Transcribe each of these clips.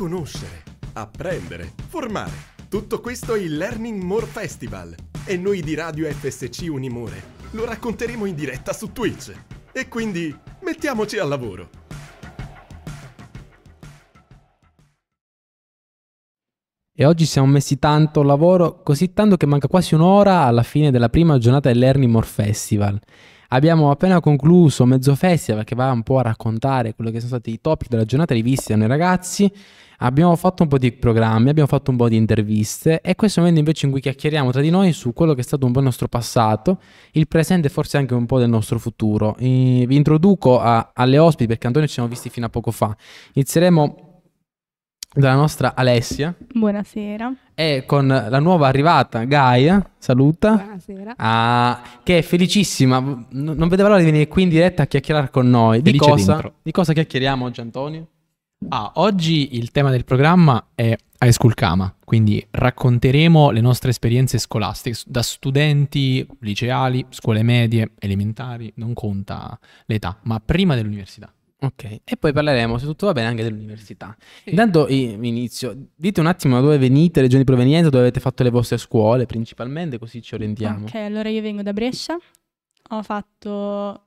conoscere, apprendere, formare. Tutto questo è il Learning More Festival e noi di Radio FSC Unimore lo racconteremo in diretta su Twitch. E quindi mettiamoci al lavoro! E oggi siamo messi tanto lavoro, così tanto che manca quasi un'ora alla fine della prima giornata del Learning More Festival. Abbiamo appena concluso mezzo festival che va un po' a raccontare quello che sono stati i topic della giornata rivisti da noi ragazzi. Abbiamo fatto un po' di programmi, abbiamo fatto un po' di interviste e questo è il momento invece in cui chiacchieriamo tra di noi su quello che è stato un po' il nostro passato, il presente e forse anche un po' del nostro futuro. E vi introduco a, alle ospiti perché Antonio ci siamo visti fino a poco fa. Inizieremo della nostra Alessia. Buonasera. E con la nuova arrivata Gaia, saluta. Buonasera. Ah, che è felicissima, N non vedeva l'ora di venire qui in diretta a chiacchierare con noi. Di cosa, di cosa, chiacchieriamo oggi Antonio? Ah, oggi il tema del programma è High School Kama, quindi racconteremo le nostre esperienze scolastiche da studenti, liceali, scuole medie, elementari, non conta l'età, ma prima dell'università. Ok, e poi parleremo, se tutto va bene, anche dell'università. Sì. Intanto inizio, dite un attimo da dove venite, regioni di provenienza, dove avete fatto le vostre scuole principalmente, così ci orientiamo. Ok, allora io vengo da Brescia, ho fatto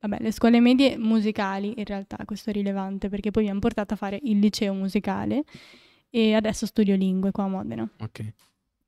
vabbè, le scuole medie musicali, in realtà questo è rilevante, perché poi mi hanno portato a fare il liceo musicale e adesso studio lingue qua a Modena. Ok,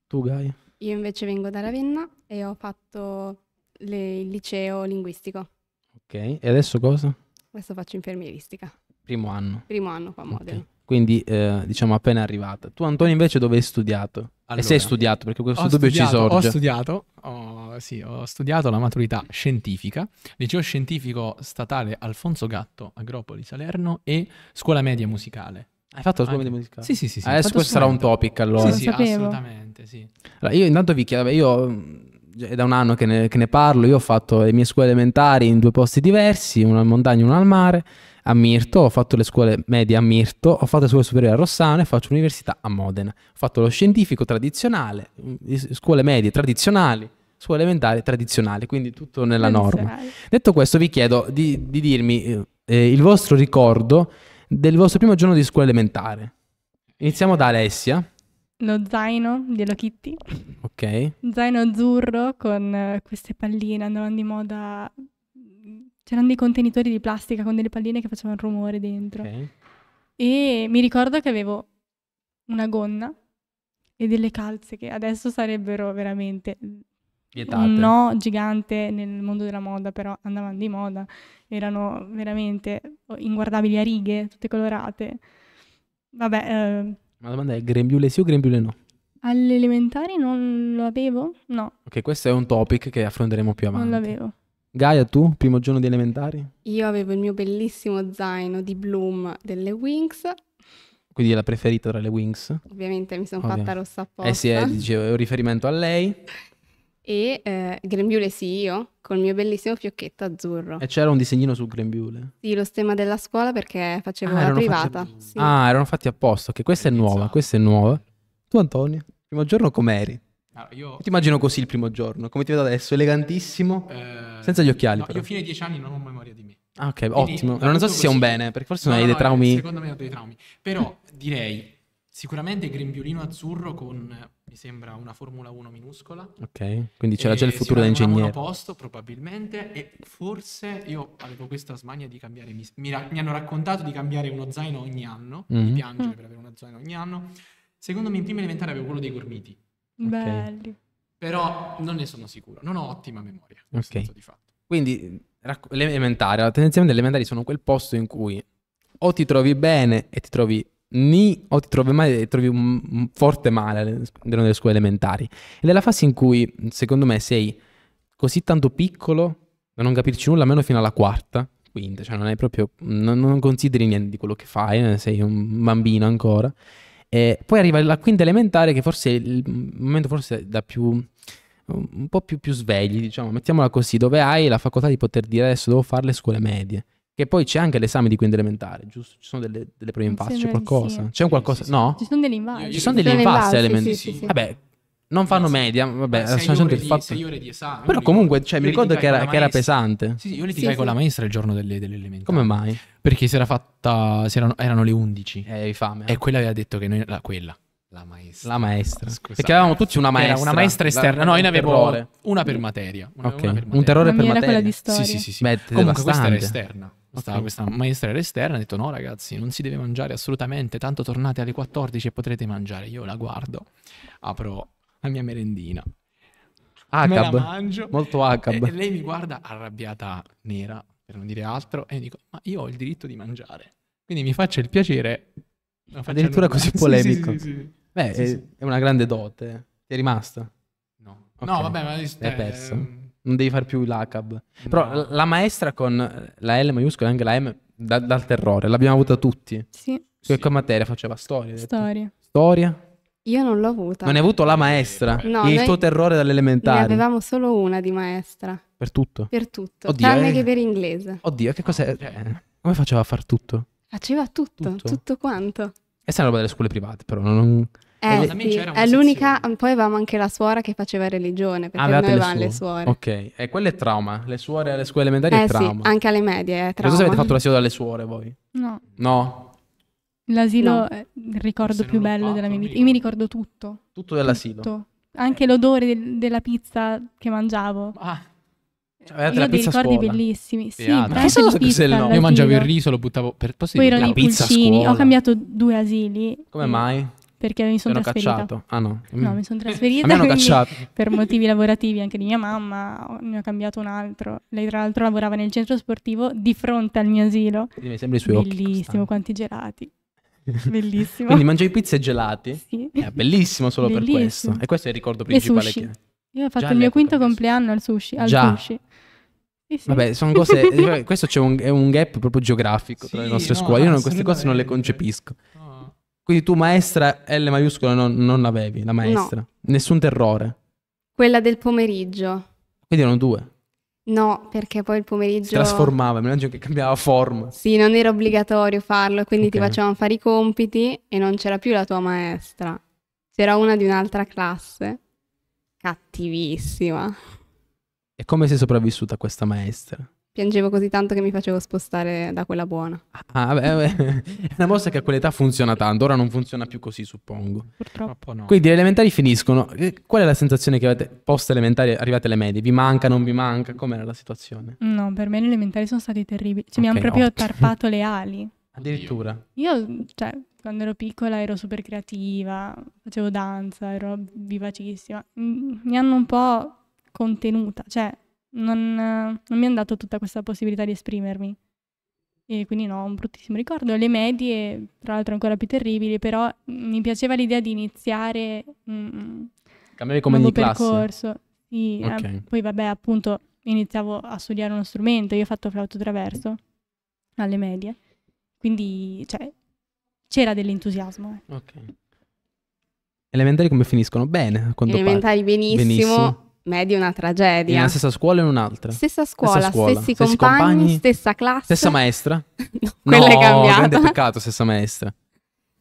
tu Gaia? Io invece vengo da Ravenna e ho fatto le, il liceo linguistico. Ok, e adesso cosa? Adesso faccio infermieristica. Primo anno. Primo anno qua a Modena. Okay. Quindi eh, diciamo appena arrivata. Tu Antonio invece dove hai studiato? Allora, e se studiato? Perché questo dubbio studiato, ci sorge. Ho studiato, ho, sì, ho studiato la maturità scientifica, liceo scientifico statale Alfonso Gatto, Agropoli Salerno e scuola media musicale. Hai fatto la scuola ah, media musicale? Sì, sì, sì. sì Adesso questo sarà un topic allora. Sì, sì, assolutamente, sì. Allora, io intanto vi chiedo, io è da un anno che ne, che ne, parlo, io ho fatto le mie scuole elementari in due posti diversi, una in montagna e una al mare, a Mirto, ho fatto le scuole medie a Mirto, ho fatto le scuole superiori a Rossano e faccio l'università a Modena. Ho fatto lo scientifico tradizionale, mm, scuole medie tradizionali, scuole elementari tradizionali, quindi tutto nella norma. Detto questo vi chiedo di, di dirmi eh, eh, il vostro ricordo del vostro primo giorno di scuola elementare. Iniziamo da Alessia lo zaino di Hello Kitty. Ok. Zaino azzurro con eh, queste palline, andavano di moda... C'erano dei contenitori di plastica con delle palline che facevano rumore dentro. Okay. E mi ricordo che avevo una gonna e delle calze che adesso sarebbero veramente Vietate. un no gigante nel mondo della moda, però andavano di moda, erano veramente inguardabili a righe, tutte colorate. Vabbè, eh, ma la domanda è grembiule sì o grembiule no? Alle non lo avevo? No, Ok, questo è un topic che affronteremo più avanti. non l'avevo. Gaia, tu, primo giorno di elementari? Io avevo il mio bellissimo zaino di Bloom delle Wings, Quindi è la preferita tra le Wings? ovviamente mi sono fatta rossa apposta. Eh sì, eh, è un riferimento a lei. e eh, Grembiule sì io, col mio bellissimo fiocchetto azzurro. E c'era un disegnino su Grembiule? Sì, lo stemma della scuola perché facevo ah, la privata. A... Sì. Ah, erano fatti apposta, che questa è nuova, questa è nuova. Tu Antonio, primo giorno com'eri? Allora, io... Ti immagino così il primo giorno, come ti vedo adesso, elegantissimo, eh... eh senza gli occhiali. No, io fino ai dieci anni non ho memoria di me. Ah, ok, Quindi, ottimo. Non so se sia un bene, perché forse no, non hai no, dei traumi. Secondo me ho dei traumi. Però direi Sicuramente grembiolino azzurro con, eh, mi sembra, una Formula 1 minuscola. Ok, quindi c'era e già il futuro da ingegnere. posto probabilmente e forse io avevo questa smania di cambiare, mi, mi, mi hanno raccontato di cambiare uno zaino ogni anno, mm-hmm. di piangere mm. per avere uno zaino ogni anno. Secondo me in prima elementare avevo quello dei gormiti. Belli. Okay. Però non ne sono sicuro, non ho ottima memoria, ok. di fatto. Quindi racco- l'elementare, tendenzialmente le elementari sono quel posto in cui o ti trovi bene e ti trovi ni o ti trovi male, trovi un forte male all'interno delle scuole elementari. Ed è la fase in cui, secondo me, sei così tanto piccolo da non capirci nulla, almeno fino alla quarta, quinta, cioè non hai proprio, non, non consideri niente di quello che fai, eh, sei un bambino ancora. E poi arriva la quinta elementare che forse è il momento forse da più un po' più, più svegli, diciamo, mettiamola così, dove hai la facoltà di poter dire adesso devo fare le scuole medie. Che poi c'è anche l'esame di quinta elementare, giusto? Ci sono delle, delle prove in c'è qualcosa? Sì. C'è un qualcosa? Sì, sì, no? Ci sono delle invalsi. Ci sono delle invalsi elementari. Sì, Vabbè, non fanno media, vabbè, sei sono ore, di, fatto... sei ore di esame. Però comunque, cioè, mi ricordo che era, che era, pesante. Sì, sì io litigai sì, con la maestra il giorno delle, delle elementari. Come mai? Perché si era fatta, si erano, erano, le 11. Eh, e avevi fame. Eh. E quella aveva detto che noi, la, quella, la maestra. La maestra. Scusa, Perché avevamo tutti una maestra. Era una maestra esterna. La, no, io ne avevo una per materia. Una, okay. una per materia. Un terrore per materia. Era quella di storia. Sì, sì, sì. sì. comunque questa era esterna. Questa, okay. questa maestrella esterna ha detto no ragazzi non si deve mangiare assolutamente, tanto tornate alle 14 e potrete mangiare. Io la guardo, apro la mia merendina. Acab, me mangio, molto Acab. E lei mi guarda arrabbiata nera, per non dire altro, e dico ma io ho il diritto di mangiare. Quindi mi faccia il piacere. Addirittura così polemico. sì, sì, sì, Beh, è, è, una grande dote. Ti è rimasta? No. Okay. No, vabbè, ma... L'hai persa? Eh, non devi fare più i LACAB. No. Però la maestra con la L maiuscola e anche la M da, dal terrore, l'abbiamo avuta tutti. Sì. Che sì. materia faceva? Storia. Storia. Storia. Io non l'ho avuta. Non hai avuto la maestra? No. Il tuo terrore dall'elementare? Ne avevamo solo una di maestra. Per tutto? Per tutto. Oddio, tranne eh. che per inglese. Oddio, che cos'è? Cioè, cioè, come faceva a far tutto? Faceva tutto, tutto, tutto quanto. E se è una roba delle scuole private, però non... Eh, sì. è l'unica, sezione. poi avevamo anche la suora che faceva religione, perché ah, noi avevamo le suore. Ok, e quello è trauma, le suore alle scuole elementari eh, è trauma. Sì, anche alle medie è trauma. Non avete fatto l'asilo dalle suore voi. No. No? L'asilo no. è il ricordo più bello della mia vita. Io mi ricordo tutto. Tutto dell'asilo? Tutto. Anche eh. l'odore de- della pizza che mangiavo. Ah. Cioè, io ho dei ricordi bellissimi. Sì, ah, ma so se pizza, no. Io mangiavo il riso, lo buttavo per posto Poi erano i pulcini. Ho cambiato due asili. Come mai? perché mi sono trasferita. Cacciato. Ah no. No, mi sono trasferita. hanno cacciato. Per motivi lavorativi anche di mia mamma, ne ho cambiato un altro. Lei tra l'altro lavorava nel centro sportivo di fronte al mio asilo. Quindi mi sembra i suoi Bellissimo, occhi. Bellissimo, quanti gelati. Bellissimo. Quindi mangiai pizza e gelati? Sì. È eh, bellissimo solo bellissimo. per questo. E questo è il ricordo principale che... Io ho fatto Già il mio quinto compleanno al sushi. Al Già. sushi. Sì, Vabbè, sono cose. Eh, questo c'è un, un, gap proprio geografico sì, tra le nostre no, scuole. Io non, queste cose non le concepisco. No. Quindi tu maestra L maiuscola non, non l'avevi, la maestra. No. Nessun terrore. Quella del pomeriggio. Quindi erano due. No, perché poi il pomeriggio... Si trasformava, mi immagino che cambiava forma. Sì, non era obbligatorio farlo, quindi okay. ti facevano fare i compiti e non c'era più la tua maestra. C'era una di un'altra classe. Cattivissima. E come sei sopravvissuta a questa maestra? Piangevo così tanto che mi facevo spostare da quella buona. Ah, beh, beh. è una mossa che a quell'età funziona tanto, ora non funziona più così, suppongo. Purtroppo no. Quindi le elementari finiscono. Eh, qual è la sensazione che avete post elementari arrivate alle medie? Vi manca, non vi manca? Com'era la situazione? No, per me le elementari sono stati terribili. Cioè, okay, mi hanno proprio no. tarpato le ali. Addirittura. Io, cioè, quando ero piccola ero super creativa, facevo danza, ero vivacissima. Mi hanno un po' contenuta, cioè non, non mi hanno dato tutta questa possibilità di esprimermi. E quindi no, un bruttissimo ricordo. Le medie, tra l'altro ancora più terribili, però mi piaceva l'idea di iniziare mm, Cambiavi come un percorso. Sì, eh, okay. eh, poi vabbè, appunto, iniziavo a studiare uno strumento, io ho fatto flauto traverso alle medie, quindi cioè, c'era dell'entusiasmo. Ok. Elementari come finiscono? Bene, Elementari benissimo, benissimo, Medi è una tragedia. In una stessa scuola e in un'altra? Stessa scuola, stessa scuola stessi, stessi compagni, compagni, stessa classe. Stessa maestra? no, quella no, è cambiata. grande peccato, stessa maestra.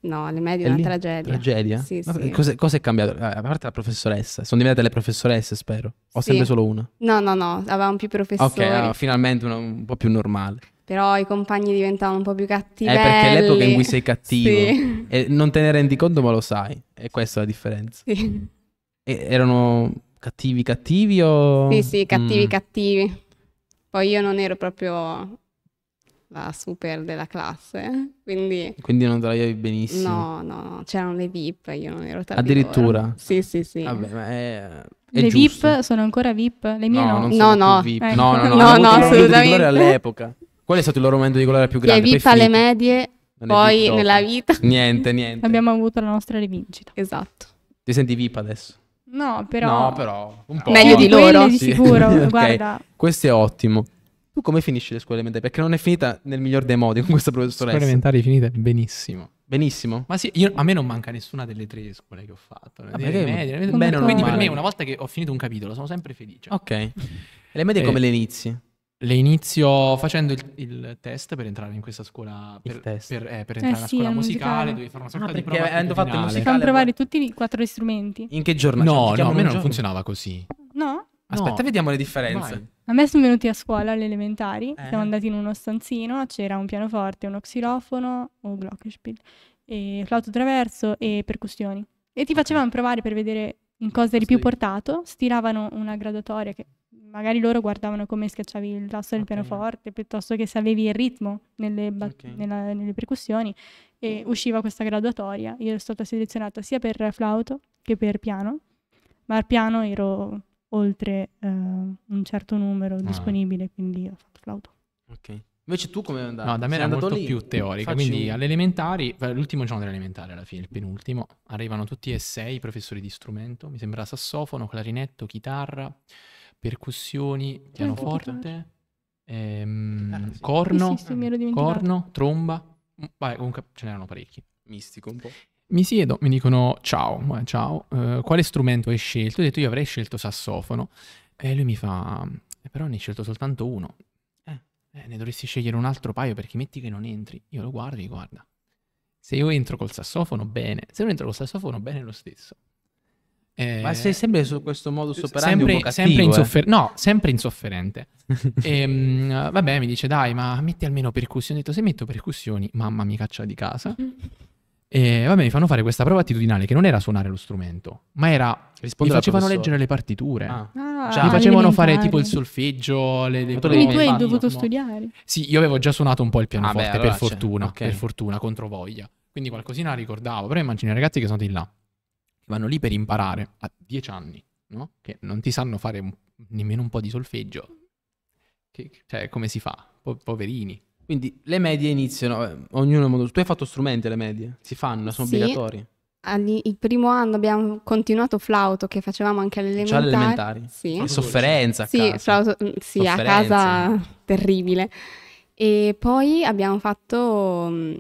No, le medie è una lì? tragedia. Tragedia? Sì, sì. Cosa, cosa, è cambiato? Eh, a parte la professoressa, sono diventate le professoresse, spero. Ho sì. sempre solo una? No, no, no, avevamo più professori. Ok, ah, finalmente una, un po' più normale. Però i compagni diventavano un po' più cattivi. Eh, perché l'epoca in cui sei cattivo. sì. E non te ne rendi conto, ma lo sai. E questa è la differenza. Sì. E erano Cattivi cattivi o... Sì, sì, cattivi mm. cattivi. Poi io non ero proprio la super della classe, quindi... Quindi non te la benissimo. No, no, no, c'erano le VIP, io non ero tra Addirittura? Sì, sì, sì. Vabbè, ma è... è le giusto. VIP sono ancora VIP? Le mie no? No, no. No. VIP. Eh. no, no, no, no, no, assolutamente. all'epoca. Qual è stato il loro momento di colore più grande? Le VIP alle medie, non poi nella vita... Niente, niente. Abbiamo avuto la nostra rivincita. Esatto. Ti senti VIP adesso? No, però... No, però un po'. Meglio di loro. Di sicuro, okay. guarda. Questo è ottimo. Tu come finisci le scuole elementari? Perché non è finita nel miglior dei modi con questa professoressa. Le scuole elementari finite benissimo. Benissimo. Ma sì, io, a me non manca nessuna delle tre scuole che ho fatto. Ah, le medie, medie, medie, medie, quindi per me una volta che ho finito un capitolo sono sempre felice. Ok. E le medie eh. come le inizi? Le inizio facendo il, il, test per entrare in questa scuola. Per, per, eh, per eh, entrare eh sì, scuola musicale, musicale, devi fare una sorta no, ah, di prova. Avendo fatto il musicale. Fanno provare tutti e quattro gli strumenti. In che giorno? Cioè, no, cioè, no, a me non giorno. funzionava così. No? Aspetta, no. vediamo le differenze. Vai. A me sono venuti a scuola alle elementari. Eh. Siamo andati in uno stanzino, c'era un pianoforte, uno xilofono, un glockenspiel, flauto traverso e percussioni. E ti facevano provare per vedere in cosa eri più portato, stiravano una graduatoria che magari loro guardavano come schiacciavi il tasto del okay. pianoforte piuttosto che se avevi il ritmo nelle, ba- okay. nella, nelle percussioni e usciva questa graduatoria. Io ero stata selezionata sia per flauto che per piano, ma al piano ero oltre uh, un certo numero ah. disponibile, quindi ho fatto flauto. Ok. Invece tu come è andato? No, da me Sei era molto lì? più teorica, Facci... quindi all'elementari, l'ultimo giorno dell'elementare alla fine, il penultimo, arrivano tutti e sei i professori di strumento, mi sembra sassofono, clarinetto, chitarra, percussioni, pianoforte, ehm, ah, corno, sì, sì, corno, tromba. Mm, vabbè, comunque ce n'erano parecchi. Mistico un po'. Mi siedo, mi dicono ciao, ciao, eh, quale strumento hai scelto? Ho detto io avrei scelto sassofono. E lui mi fa, eh, però ne hai scelto soltanto uno. Eh, eh, ne dovresti scegliere un altro paio perché metti che non entri. Io lo guardo e guarda. Se io entro col sassofono, bene. Se non entro col sassofono, bene lo stesso. Eh, Ma sei sempre su questo modo operandi sempre, un po' cattivo, sempre insoffer- eh. No, sempre insofferente. e, ehm, mh, vabbè, mi dice, dai, ma metti almeno percussioni. Ho detto, se metto percussioni, mamma mi caccia di casa. Mm. e vabbè, mi fanno fare questa prova attitudinale che non era suonare lo strumento, ma era... Rispondere mi facevano leggere le partiture. Ah. Ah, mi facevano fare tipo il solfeggio, le, le Quindi tu hai dovuto studiare. Sì, io avevo già suonato un po' il pianoforte, ah, beh, allora per fortuna, okay. per fortuna, contro voglia. Quindi qualcosina ricordavo, però immagino i ragazzi che sono di là che vanno lì per imparare a dieci anni, no? che non ti sanno fare nemmeno un po' di solfeggio, che, cioè come si fa? Po- poverini. Quindi le medie iniziano, eh, ognuno modo. Tu hai fatto strumenti le medie? Si fanno, sono sì. obbligatorie. Il primo anno abbiamo continuato flauto che facevamo anche all'elementare. Cioè all'elementare? Sì. sì. Sofferenza sì, flauto, sì Sofferenza. a mm, casa terribile. E poi abbiamo fatto mm,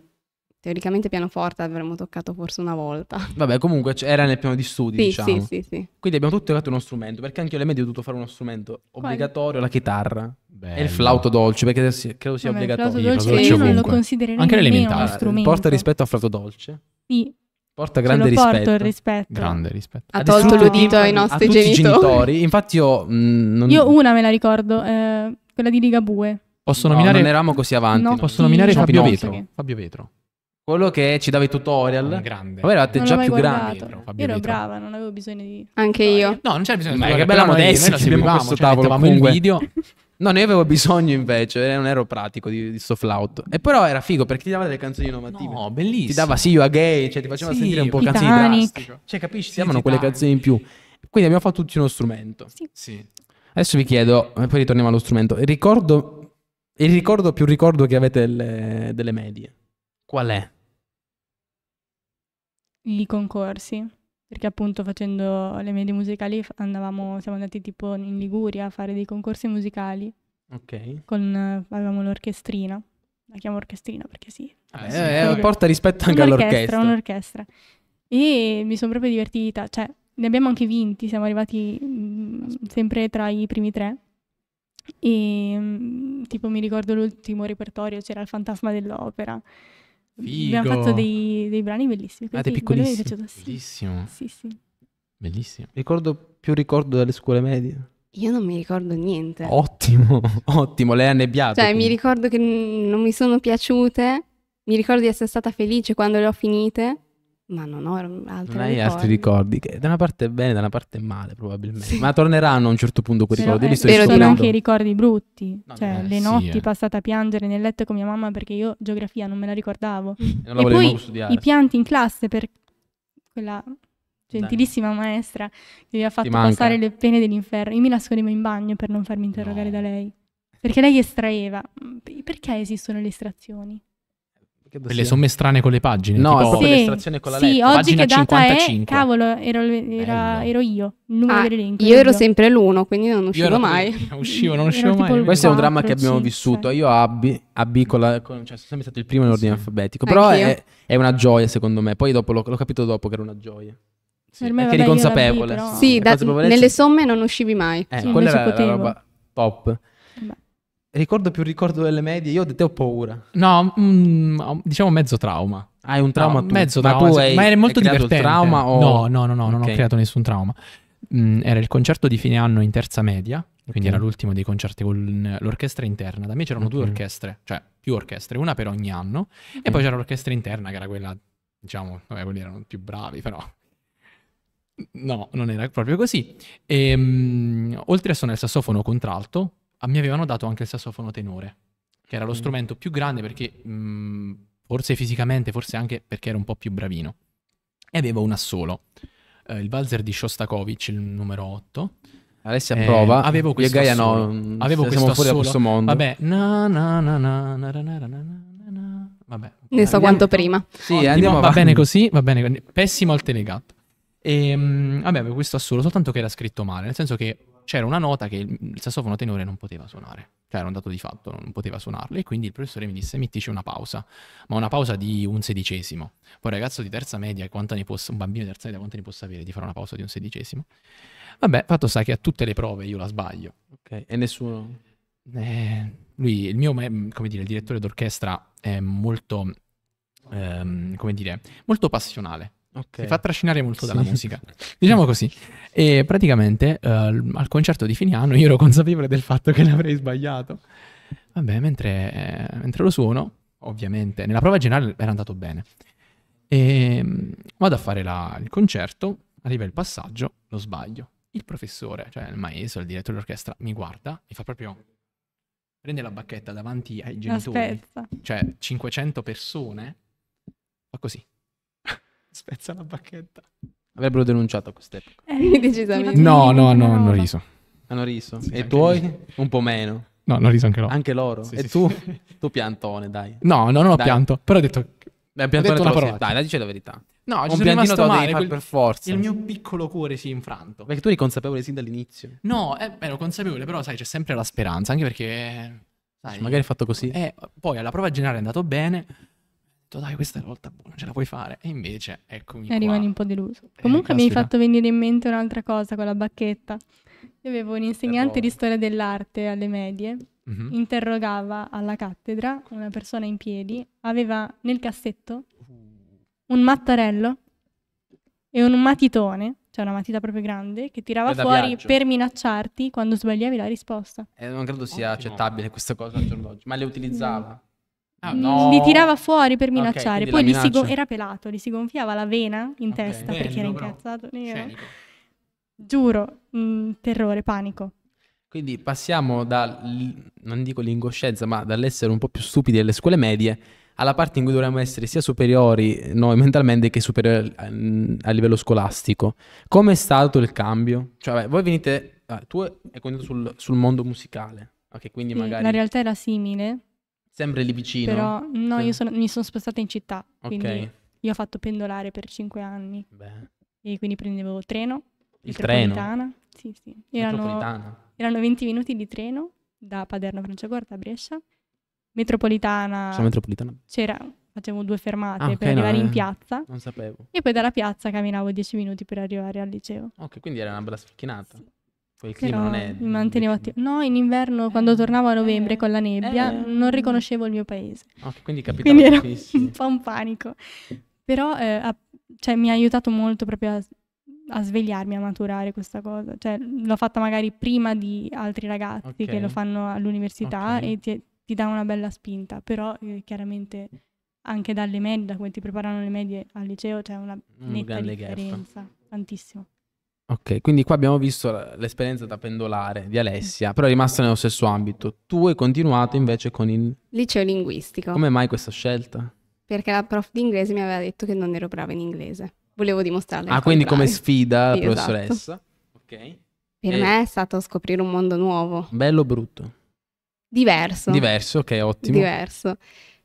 Teoricamente pianoforte avremmo toccato forse una volta. Vabbè, comunque era nel piano di studi, sì, diciamo. Sì, sì, sì. Quindi abbiamo tutti toccato uno strumento, perché anche io alle medie ho dovuto fare uno strumento obbligatorio, Quale? la chitarra. Bello. E il flauto dolce, perché credo sia obbligatorio. Il flauto dolce, flauto dolce io non lo considererei Anche l'elementare. Porta rispetto al flauto dolce. Sì. Porta grande rispetto. rispetto. Grande rispetto. Ha, tolto l'udito ai nostri genitori. genitori. Infatti io... Mh, mm, non... Io una me la ricordo, eh, quella di Ligabue. Posso no, nominare... non eravamo così avanti. No, no. Posso nominare Fabio Vetro. Fabio Vetro. Quello che ci dava i tutorial. Grande. Vabbè, eravate già più grandi. Io ero Vitro. brava, non avevo bisogno di... Anche io. No, non c'era bisogno di... Ma che bella modestia, ci abbiamo questo cioè, tavolo comunque. video. No, ne avevo bisogno invece, non ero pratico di, di soft loud. E però era figo perché ti dava delle canzoni innovative. No, bellissimo. Ti dava See You a Gay, cioè ti faceva sì, sentire un po' canzoni drastico. Cioè, capisci? Sì, Davano quelle canzoni in più. Quindi abbiamo fatto tutti uno strumento. Sì. sì. Adesso vi chiedo, e poi ritorniamo allo strumento, il ricordo, il ricordo più ricordo che avete delle, delle medie, qual è? i concorsi, perché appunto facendo le medie musicali andavamo, siamo andati tipo in Liguria a fare dei concorsi musicali. Ok. Con, avevamo l'orchestrina, la chiamo orchestrina perché sì. Ah, eh, sì. Eh, porta rispetto anche un'orchestra, all'orchestra. Un'orchestra. E mi sono proprio divertita, cioè ne abbiamo anche vinti, siamo arrivati mh, mm, sempre tra i primi tre. E mh, mm, tipo mi ricordo l'ultimo repertorio, c'era il fantasma dell'opera. Figo. Abbiamo fatto dei, dei brani bellissimi. Ah, dei piccolissimi. Sì. Bellissimo. Sì, sì. Bellissimo. Ricordo più ricordo dalle scuole medie. Io non mi ricordo niente. Ottimo, ottimo, lei è annebbiato. Cioè, quindi. mi ricordo che non mi sono piaciute, mi ricordo di essere stata felice quando le ho finite, ma non ho altri non hai ricordi. altri ricordi che da una parte è bene da una parte è male probabilmente sì. ma torneranno a un certo punto quei ricordi però, eh, però sono anche i ricordi brutti no, cioè beh, le notti eh. passate a piangere nel letto con mia mamma perché io geografia non me la ricordavo mm. e, non la e poi studiare. i pianti in classe per quella gentilissima Dai. maestra che mi ha fatto passare le pene dell'inferno io mi nascondevo in bagno per non farmi interrogare no. da lei perché lei estraeva perché esistono le estrazioni Credo per le somme strane con le pagine. No, tipo, sì, l'estrazione con la sì, lettera. Oggi Pagina che data 55. È? Cavolo, ero, era, ero io. Il numero ah, dell'elenco. Io ero sempre l'1 quindi non uscivo ero, mai. Uscivo, non uscivo mai. Questo 4, è un dramma 4, che abbiamo vissuto. Io a abbi a B con la, con, cioè, sono sempre stato il primo in ordine sì. alfabetico. Però è, è, una gioia, secondo me. Poi dopo l'ho, l'ho capito dopo che era una gioia. Sì, me, perché vabbè, consapevole. Sì, da, nelle certo. somme non uscivi mai. Eh, sì, quella era la roba top. Ricordo più ricordo delle medie, io di te ho paura. No, mm, diciamo mezzo trauma. Hai ah, un trauma no, tu. Mezzo ma trauma, tu hai, ma era molto divertente. trauma o... No, no, no, no okay. non ho creato nessun trauma. Mm, era il concerto di fine anno in terza media, quindi okay. era l'ultimo dei concerti con l'orchestra interna. Da me c'erano okay. due orchestre, cioè più orchestre, una per ogni anno, e poi c'era l'orchestra interna che era quella, diciamo, vabbè, quelli erano più bravi, però No, non era proprio così. E, um, oltre a suonare il sassofono contralto, a me avevano dato anche il sassofono tenore, che era lo mm. strumento più grande perché mh, mm, forse fisicamente, forse anche perché era un po' più bravino. E avevo un assolo, eh, il valzer di Shostakovich, il numero 8. Alessia eh, prova. Avevo questo Gaia No, mm, avevo questo fuori da questo mondo. Vabbè, na na na na na na na na na. Vabbè. Ne so quanto prima. Sì, Ottimo, andiamo avanti. Va bene così, va bene. Pessimo al telegatto. E, ehm, vabbè, avevo questo assolo, soltanto che era scritto male, nel senso che c'era una nota che il sassofono tenore non poteva suonare, cioè era un dato di fatto, non poteva suonarlo e quindi il professore mi disse mettici una pausa, ma una pausa di un sedicesimo. Poi un ragazzo di terza media, posso, un bambino di terza media, quanto ne possa avere di fare una pausa di un sedicesimo? Vabbè, fatto sta che a tutte le prove io la sbaglio. Ok, e nessuno... Eh, lui, il mio, come dire, il direttore d'orchestra è molto, ehm, come dire, molto passionale Okay. Si fa trascinare molto dalla sì. musica. Diciamo così. E praticamente uh, al concerto di fine anno io ero consapevole del fatto che l'avrei sbagliato. Vabbè, mentre, eh, mentre lo suono, ovviamente, nella prova generale era andato bene. E um, vado a fare la, il concerto, arriva il passaggio, lo sbaglio. Il professore, cioè il maestro, il direttore dell'orchestra, mi guarda e fa proprio... Prende la bacchetta davanti ai genitori. Aspetta. Cioè 500 persone. Fa così Spezza la bacchetta. Avrebbero denunciato a quest'epoca. Eh, decisamente. No, no, no, hanno riso. Hanno riso. Sì, e tuoi? Lì. Un po' meno. No, hanno riso anche loro. Anche loro. Sì, e sì, tu? Tu piantone, dai. No, no, non ho dai. pianto. Però ho detto... Beh, piantone ho detto una parola. Dai, la dice la verità. No, un ci sono rimasto male. Quel... per forza. Il mio piccolo cuore si è infranto. Perché tu eri consapevole sin dall'inizio. No, eh, ero consapevole, però sai, c'è sempre la speranza. Anche perché... Sai, magari è fatto così. Eh, poi alla prova generale è andato bene detto dai questa è volta buona boh, ce la puoi fare e invece eccomi e rimani un po' deluso. Eh, Comunque eh, mi hai fatto venire in mente un'altra cosa con la bacchetta. Io avevo un insegnante di storia dell'arte alle medie, mm-hmm. interrogava alla cattedra una persona in piedi, aveva nel cassetto uh. un mattarello e un matitone, cioè una matita proprio grande, che tirava fuori viaggio. per minacciarti quando sbagliavi la risposta. Eh, non credo sia accettabile questa cosa al giorno d'oggi, ma le utilizzava. Ah, mm, no. Li tirava fuori per minacciare, okay, poi gli si go- era pelato, gli si gonfiava la vena in okay. testa Bello, perché era incazzato nero. Giuro, mh, mm, terrore, panico. Quindi passiamo da, non dico l'ingoscienza, ma dall'essere un po' più stupidi delle scuole medie alla parte in cui dovremmo essere sia superiori noi mentalmente che superiori a, a livello scolastico. Come è stato il cambio? Cioè, vabbè, voi venite, ah, tu hai contato sul, sul, mondo musicale, ok, quindi sì, magari... La realtà era simile, Sempre lì vicino? Però, no, sì. io sono, mi sono spostata in città, ok. io ho fatto pendolare per cinque anni. Beh. E quindi prendevo treno. Il treno? Sì, sì. Erano, erano 20 minuti di treno da Paderno Franciacorta a Brescia. Metropolitana. Sono metropolitana? C'era, facevo due fermate ah, okay, per arrivare no, in eh, piazza. Non sapevo. E poi dalla piazza camminavo 10 minuti per arrivare al liceo. Ok, quindi era una bella sfacchinata. Sì poi il clima non è... Mi mantenevo attivo. No, in inverno, quando eh. tornavo a novembre con la nebbia, eh. non riconoscevo il mio paese. Ah, quindi capitava Quindi era un po' un panico. Però eh, a, cioè, mi ha aiutato molto proprio a, a, svegliarmi, a maturare questa cosa. Cioè, l'ho fatta magari prima di altri ragazzi okay. che lo fanno all'università okay. e ti, ti, dà una bella spinta. Però eh, chiaramente anche dalle medie, da come ti preparano le medie al liceo, c'è una netta un differenza. Gap. Tantissimo. Ok, quindi qua abbiamo visto l'esperienza da pendolare di Alessia, però è rimasta nello stesso ambito. Tu hai continuato invece con il... Liceo linguistico. Come mai questa scelta? Perché la prof di inglese mi aveva detto che non ero brava in inglese. Volevo dimostrarle. Ah, quindi come sfida sì, la esatto. professoressa. Esatto. Ok. Per e... me è stato scoprire un mondo nuovo. Bello o brutto? Diverso. Diverso, ok, ottimo. Diverso.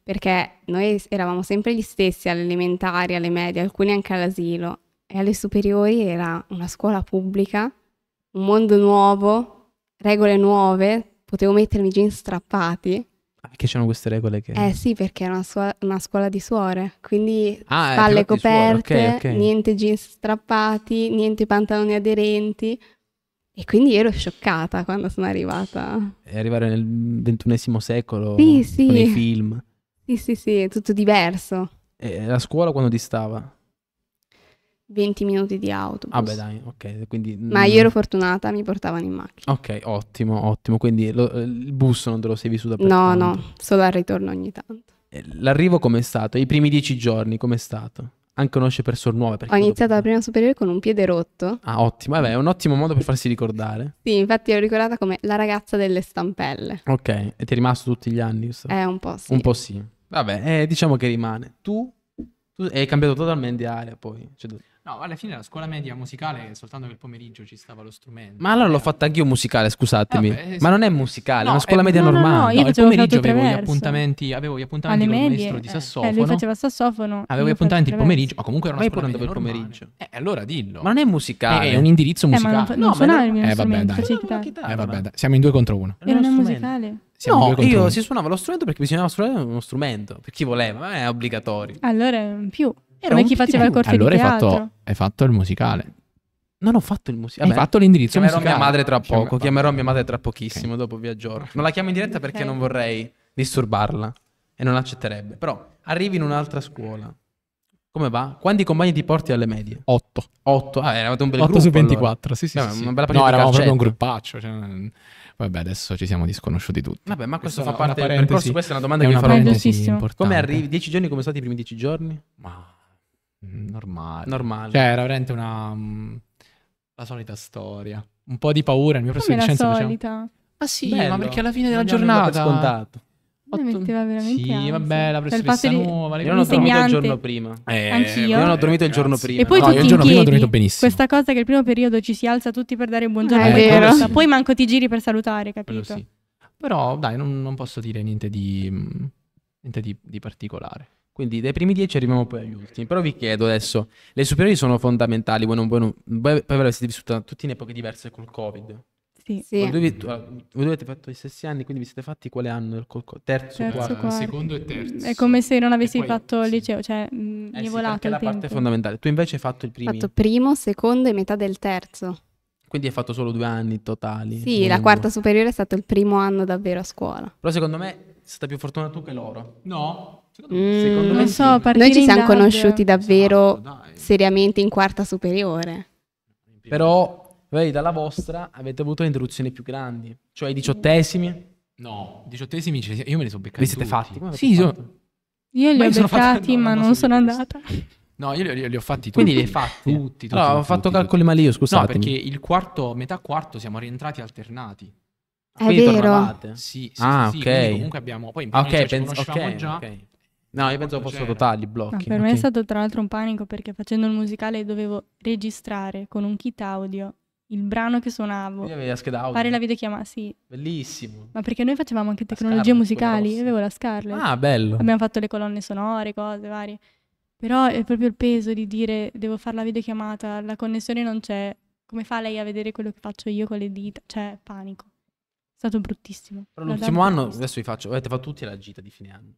Perché noi eravamo sempre gli stessi alle elementari, alle medie, alcuni anche all'asilo e alle superiori era una scuola pubblica, un mondo nuovo, regole nuove, potevo mettermi jeans strappati. Ah, perché c'erano queste regole che... Eh sì, perché era una, sua- una scuola di suore, quindi ah, spalle eh, coperte, okay, okay. niente jeans strappati, niente pantaloni aderenti. E quindi ero scioccata quando sono arrivata. E arrivare nel ventunesimo secolo sì, sì. con i film. Sì, sì, sì, è tutto diverso. E la scuola quando ti stava? 20 minuti di autobus. Vabbè, ah dai, ok. Quindi, Ma io ero fortunata, mi portavano in macchina. Ok, ottimo, ottimo. Quindi lo, eh, il bus non te lo sei vissuto per No, tanto. no, solo al ritorno ogni tanto. Eh, l'arrivo com'è stato? I primi dieci giorni com'è stato? Anche conosce persone nuove. Ho iniziato la prima superiore con un piede rotto. Ah, ottimo. Vabbè, è un ottimo modo per farsi ricordare. sì, infatti l'ho ricordata come la ragazza delle stampelle. Ok, e ti è rimasto tutti gli anni? So. Eh, un po' sì. Un po' sì. Vabbè, eh, diciamo che rimane. Tu, tu hai cambiato totalmente area poi. Cioè, No, alla fine la scuola media musicale soltanto che il pomeriggio ci stava lo strumento. Ma allora l'ho fatta anch'io musicale, scusatemi. Eh, vabbè, ma non è musicale, no, è una scuola media no, normale. No, no, io il pomeriggio avevo gli appuntamenti, avevo gli appuntamenti con il maestro di eh, sassofono. Eh, lui faceva sassofono. Avevo gli appuntamenti il pomeriggio, ma comunque era una ma scuola media il pomeriggio. Eh, eh, allora dillo. Ma non è musicale, è un indirizzo musicale. Eh, ma non, non no, suonare il mio eh, vabbè, dai. Eh, eh, vabbè, dai. Siamo in due contro uno. E non è musicale. Siamo no, io si suonava lo strumento perché bisognava suonare uno strumento, per chi voleva, ma è obbligatorio. Allora, più era un chi faceva il corso allora di teatro. Allora hai, fatto il musicale. Non ho fatto il musicale. Hai fatto l'indirizzo chiamerò musicale. mia madre tra poco. Chiamerò mia madre tra pochissimo, okay. dopo vi aggiorno. Non la chiamo in diretta perché non vorrei disturbarla e non accetterebbe. Però arrivi in un'altra scuola. Come va? Quanti compagni ti porti alle medie? 8. 8? Ah, eravate un bel 8 gruppo. 8 su 24, allora. sì, sì, Beh, sì. Una bella no, eravamo proprio un gruppaccio. Cioè... Mm. Vabbè, adesso ci siamo disconosciuti tutti. Vabbè, ma questo Questa fa parte del percorso. Questa è una domanda è che vi farò. Come arrivi? 10 giorni, come sono stati i primi 10 giorni? Ma Mm, normale. Normale. Cioè, era veramente una... Mm, la solita storia. Un po' di paura, il mio professore di scienza la solita? Ma sì, Bello. ma perché alla fine della giornata... scontato. Otto... Mi metteva veramente Sì, ansia. vabbè, la professoressa cioè, nuova. Di... Io eh, eh, non ho dormito il giorno prima. Eh, Anch'io. Io non ho dormito il giorno prima. E poi no, tutti io il ho dormito benissimo. Questa cosa che il primo periodo ci si alza tutti per dare un buongiorno. Eh, è vero. Sì. Poi manco ti giri per salutare, capito? Sì. Però dai, non, non, posso dire niente di, mm, niente di, di particolare. Quindi dai primi dieci arriviamo poi agli ultimi. Però vi chiedo adesso, le superiori sono fondamentali, voi, non, voi, non, voi, voi l'avete vissuta tutti in epoche diverse col Covid. Sì. sì. Voi, due, avete fatto i stessi anni, quindi vi siete fatti quale anno? Il col, terzo, terzo quarto. quarto. secondo e terzo. È come se non avessi poi, fatto il sì. liceo, cioè mh, eh, è mm, sì, volato la tempo. parte fondamentale. Tu invece hai fatto il primo. Ho fatto primo, secondo e metà del terzo. Quindi hai fatto solo due anni totali. Sì, la quarta superiore è stato il primo anno davvero a scuola. Però secondo me sei stata più fortunata tu che loro. No, Secondo mm, me, non sì. so, noi ci siamo conosciuti davvero esatto, seriamente in quarta superiore. Però voi dalla vostra avete avuto interruzioni più grandi, cioè i diciottesimi. No, diciottesimi io me li sono beccati. Vi siete fatti? Sì, sono... io li ho beccati, no, ma non sono andata. No, io li, li, ho fatti tutti. Quindi li hai fatti? Tutti, tutti. No, ho fatto tutti, calcoli male io, scusate. No, perché il quarto, metà quarto siamo rientrati alternati. È Quindi vero. Tornavate. Sì, sì, ah, sì, okay. comunque abbiamo... Poi in ah, okay, penso, okay, già. Okay. No, io penso fossero totali i blocchi. No, per okay. me è stato tra l'altro un panico perché facendo il musicale dovevo registrare con un kit audio il brano che suonavo. Io avevo la Fare la videochiamata, sì. Bellissimo. Ma perché noi facevamo anche tecnologie musicali, io avevo la Scarlett. Ah, bello. Abbiamo fatto le colonne sonore, cose varie. Però è proprio il peso di dire devo fare la videochiamata, la connessione non c'è, come fa lei a vedere quello che faccio io con le dita? Cioè, panico. È stato bruttissimo. Però l'ultimo anno, adesso vi faccio, avete fatto tutti la gita di fine anno.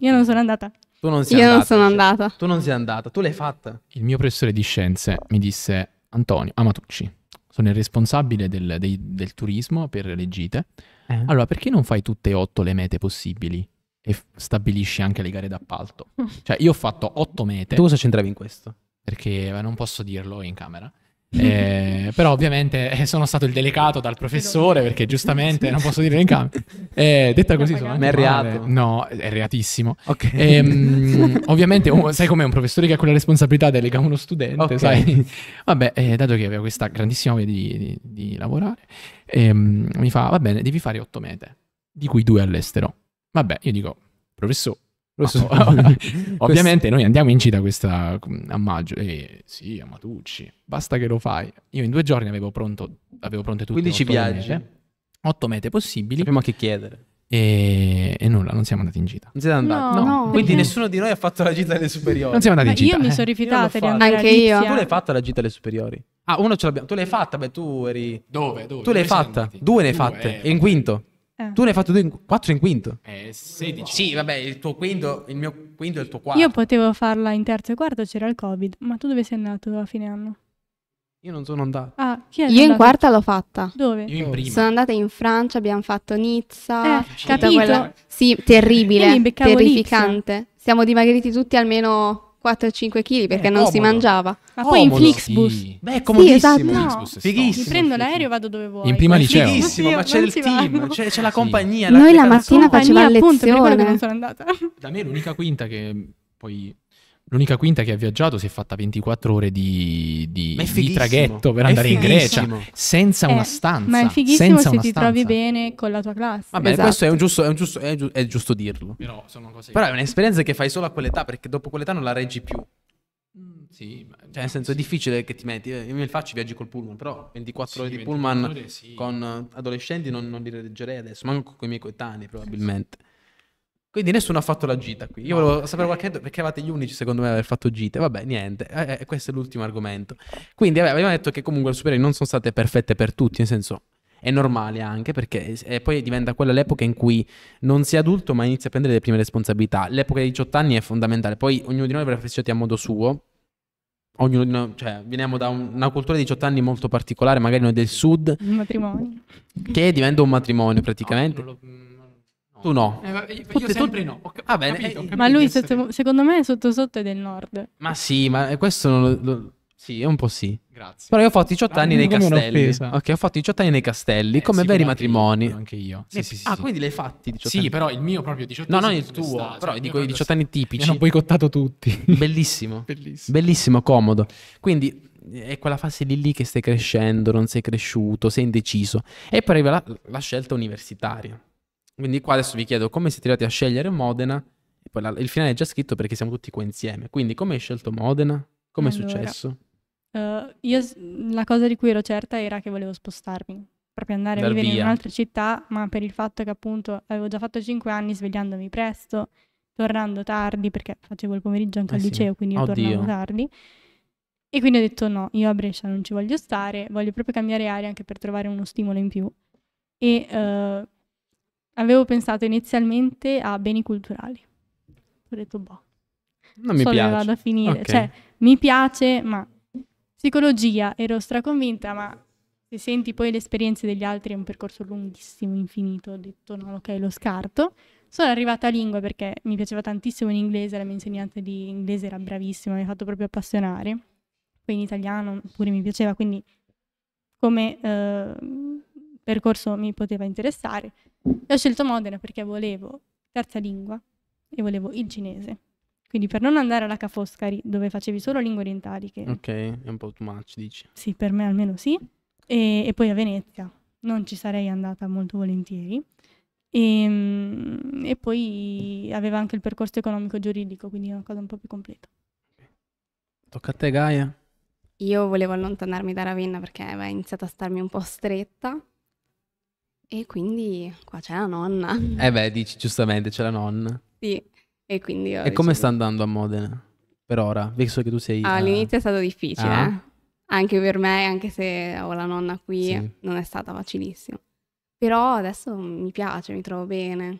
Io non sono andata. Tu non sei Io andata. Io non sono andata. Tu non sei andata, tu l'hai fatta. Il mio professore di scienze mi disse, Antonio, Amatucci, sono il responsabile del, dei, del turismo per le gite. Eh. Allora, perché non fai tutte e otto le mete possibili? E stabilisci anche le gare d'appalto. Cioè, io ho fatto otto mete. Tu cosa c'entravi in questo? Perché eh, non posso dirlo in camera. Eh, però ovviamente eh, sono stato il delegato dal professore perché giustamente sì. non posso dire in campo. Eh, detta così sono anche Ma è reato. No, è reatissimo. Okay. E, ehm, ovviamente oh, sai com'è un professore che ha quella responsabilità delega uno studente, okay. sai? Vabbè, eh, dato che aveva questa grandissima voglia di, di, di, lavorare, ehm, mi fa, va bene, devi fare otto mete, di cui due all'estero. Vabbè, io dico, professore, lo So. Ovviamente noi andiamo in gita questa, mm, a maggio. Eh, sì, a Matucci. Basta che lo fai. Io in due giorni avevo, pronto, avevo pronte tutte 15 viaggi. 8 mete possibili. Prima che chiedere. E, e, nulla, non siamo andati in gita. Non siete andati? No, no. no. Quindi nessuno di noi ha fatto la gita alle superiori. Non siamo andati in gita. Eh. Io mi sono rifiutata di andare Anche io. Tu l'hai fatta la gita alle superiori? Ah, uno ce l'abbiamo. Tu l'hai fatta? Beh, tu eri. Dove? dove? Tu l'hai fatta? Due ne hai fatte. Eh, e in quinto. Eh. Tu ne hai fatto 4 in quinto. Eh, 16. Sì, vabbè, il tuo quinto, il mio quinto e il tuo quarto. Io potevo farla in terzo e quarto, c'era il Covid, ma tu dove sei andato a fine anno? Io non sono andato. Ah, chi Io andato? in quarta l'ho fatta. Dove? Io in prima. Sono andata in Francia, abbiamo fatto Nizza. Eh, capito? Quella... Sì, terribile, terrificante. Siamo dimagriti tutti almeno 4-5 kg perché eh, non comodo. si mangiava. Ma poi in Flixbus. Sì. Beh, comodissimo. Sì, esatto. No. Fighissimo. Mi prendo l'aereo e vado dove vuoi. In prima liceo. Fighissimo, ma c'è il team, c'è, c'è, la compagnia. Sì. La Noi la mattina facevamo lezione. Appunto, per non sono andata. Da me è l'unica quinta che poi L'unica quinta che ha viaggiato si è fatta 24 ore di, di, di traghetto per andare in Grecia senza eh, una stanza. Ma è fighissimo se ti stanza. trovi bene con la tua classe. Vabbè, esatto. questo è, giusto, è, giusto, è, giusto, è giusto, dirlo. Però, Però è un'esperienza che fai solo a quell'età perché dopo quell'età non la reggi più. Mm, sì, cioè, nel senso sì. è difficile che ti metti, eh, io mi faccio viaggi col pullman, però 24 sì, ore di pullman ore, sì. con eh, adolescenti non, non li reggerei adesso, manco con i miei coetanei probabilmente. Quindi nessuno ha fatto la gita qui. Io volevo sapere qualche perché eravate gli unici, secondo me, ad aver fatto gite. Vabbè, niente. Eh, eh, questo è l'ultimo argomento. Quindi, vabbè, abbiamo detto che comunque le superiori non sono state perfette per tutti, nel senso è normale anche perché poi diventa quella l'epoca in cui non si è adulto ma inizia a prendere le prime responsabilità. L'epoca dei 18 anni è fondamentale, poi ognuno di noi avrà festeggiati a modo suo. Ognuno di noi, cioè, veniamo da un, una cultura di 18 anni molto particolare, magari noi del sud. Un matrimonio. Che diventa un matrimonio praticamente. No, tu no. Eh, io Tutte, sempre tu... no. Eh, ho, ah, bene. Capito, capito ma lui essere... secondo me è sotto sotto è del nord. Ma sì, ma eh, questo non lo, lo... Sì, è un po' sì. Grazie. Però io ho fatto 18 anni nei castelli. Ok, ho fatto 18 anni nei castelli, eh, come sì, veri anche matrimoni. Io, anche io. Sì, sì, ah, quindi l'hai fatti? sì, anni. però il mio proprio 18 anni. No, non il tuo, stato, però dico i 18 anni tipici. Mi hanno boicottato tutti. Bellissimo. Bellissimo. Bellissimo, comodo. Quindi eh, è quella fase lì lì che stai crescendo, non sei cresciuto, sei indeciso. E poi arriva la, la scelta universitaria. Quindi qua adesso vi chiedo come siete arrivati a scegliere Modena. E poi la, il finale è già scritto perché siamo tutti qua insieme. Quindi come hai scelto Modena? Come è allora, successo? Uh, io la cosa di cui ero certa era che volevo spostarmi. Proprio andare Dar a vivere via. in un'altra città, ma per il fatto che appunto avevo già fatto 5 anni svegliandomi presto, tornando tardi, perché facevo il pomeriggio anche eh al sì. liceo, quindi io Oddio. tornavo tardi. E quindi ho detto no, io a Brescia non ci voglio stare, voglio proprio cambiare aria anche per trovare uno stimolo in più. E uh, Avevo pensato inizialmente a beni culturali. Ho detto, boh. Non mi so piace. vado a finire. Okay. Cioè, mi piace, ma psicologia ero straconvinta, ma se senti poi le esperienze degli altri è un percorso lunghissimo, infinito. Ho detto, no, ok, lo scarto. Sono arrivata a lingua perché mi piaceva tantissimo in inglese, la mia insegnante di inglese era bravissima, mi ha fatto proprio appassionare. Poi in italiano pure mi piaceva, quindi come eh, percorso mi poteva interessare. E ho scelto Modena perché volevo terza lingua e volevo il cinese. Quindi per non andare alla Ca' Foscari, dove facevi solo lingue orientali. Che... Ok, è un po' too much, dici. Sì, per me almeno sì. E, e poi a Venezia, non ci sarei andata molto volentieri. E, ehm, e poi aveva anche il percorso economico-giuridico, quindi è una cosa un po' più completa. Tocca a te Gaia. Io volevo allontanarmi da Ravenna perché aveva iniziato a starmi un po' stretta e quindi qua c'è la nonna. Eh beh, dici giustamente, c'è la nonna. Sì, e quindi... E come sta andando a Modena? Per ora, visto che tu sei... Ah, all'inizio è stato difficile, ah. eh? anche per me, anche se ho la nonna qui, sì. non è stata facilissima. Però adesso mi piace, mi trovo bene.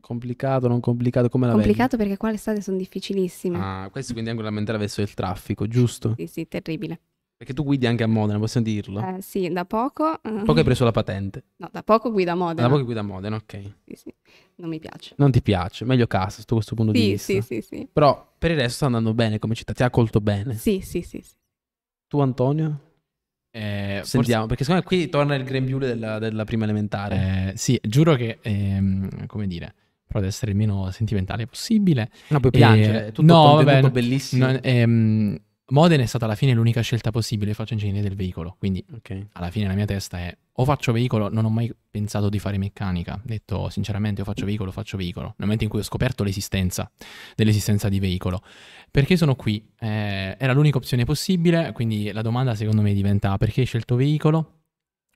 Complicato, non complicato, come la Complicato vedi? perché qua le strade sono difficilissime. Ah, questo quindi è anche lamentare verso il traffico, giusto? Sì, sì, terribile. Perché tu guidi anche a Modena, possiamo dirlo? Eh, sì, da poco. Eh. Poco hai preso la patente. No, da poco guida a Modena. Da poco guida a Modena, ok. Sì, sì. Non mi piace. Non ti piace, meglio casa sotto questo punto sì, di vista. Sì, sì, sì. Però per il resto sta andando bene come città, ti ha accolto bene. Sì, sì, sì. sì. Tu Antonio? Eh, Sentiamo, forse... perché secondo me qui torna il grembiule della, della prima elementare. Eh, sì, giuro che, ehm, come dire, Provo ad essere il meno sentimentale possibile. No, puoi piangere, eh, tutto no, vabbè, bellissimo. No, ehm, Modena è stata alla fine l'unica scelta possibile, faccio ingegneria del veicolo, quindi okay. alla fine la mia testa è o faccio veicolo, non ho mai pensato di fare meccanica, detto sinceramente o faccio veicolo, faccio veicolo, nel momento in cui ho scoperto l'esistenza dell'esistenza di veicolo. Perché sono qui? Eh, era l'unica opzione possibile, quindi la domanda secondo me diventa perché hai scelto veicolo?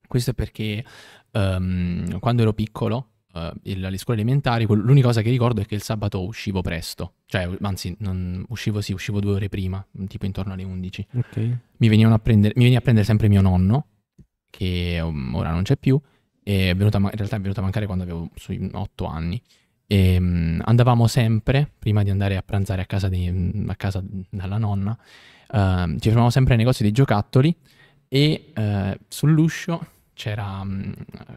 Questo è perché um, quando ero piccolo uh, il, scuole elementari, l'unica cosa che ricordo è che il sabato uscivo presto, cioè anzi non, uscivo sì, uscivo due ore prima, tipo intorno alle 11. Okay. Mi, venivano a prendere, mi veniva a prendere sempre mio nonno, che um, ora non c'è più, è venuto ma- in realtà è venuto a mancare quando avevo sui 8 anni. E, um, andavamo sempre, prima di andare a pranzare a casa, di, mm, a casa dalla nonna, uh, ci fermavamo sempre ai negozi dei giocattoli e uh, sull'uscio c'era, mm,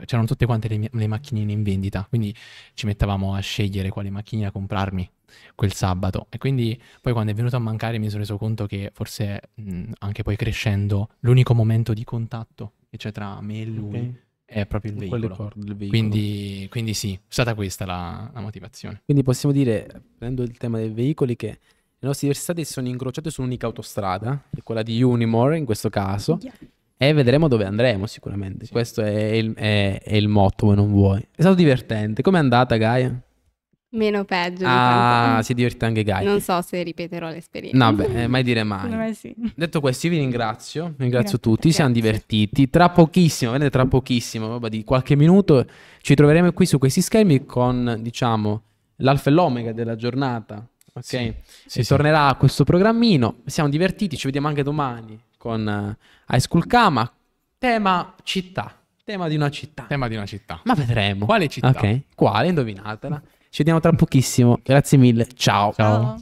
c'erano tutte quante le, le, macchinine in vendita, quindi ci mettavamo a scegliere quale macchina comprarmi quel sabato e quindi poi quando è venuto a mancare mi sono reso conto che forse mh, mm, anche poi crescendo l'unico momento di contatto che c'è cioè tra me e lui okay. è proprio il veicolo. Corde, il veicolo. Quindi, quindi, sì, è stata questa la, la motivazione. Quindi possiamo dire, prendo il tema dei veicoli, che le nostre diverse si sono incrociate su un'unica autostrada, che è quella di Unimore in questo caso. Yeah e vedremo dove andremo sicuramente. Sì. Questo è il, è, è il motto, non vuoi. È stato divertente. Com'è andata Gaia? Meno peggio. Ah, si diverte anche Gaia. Non so se ripeterò l'esperienza. No, beh, eh, mai dire mai. No, sì. Detto questo, io vi ringrazio, ringrazio grazie, tutti, grazie. siamo divertiti. Tra pochissimo, vedete, tra pochissimo, roba di qualche minuto, ci troveremo qui su questi schermi con, diciamo, l'alfa e l'omega della giornata. Ok? Sì, sì, tornerà questo programmino. Siamo divertiti, ci vediamo anche domani con eh, High School Kama, tema città. Tema di una città. Tema di una città. Ma vedremo. Quale città? Ok, quale? Indovinatela. Ci vediamo tra pochissimo. Grazie mille. Ciao. Ciao.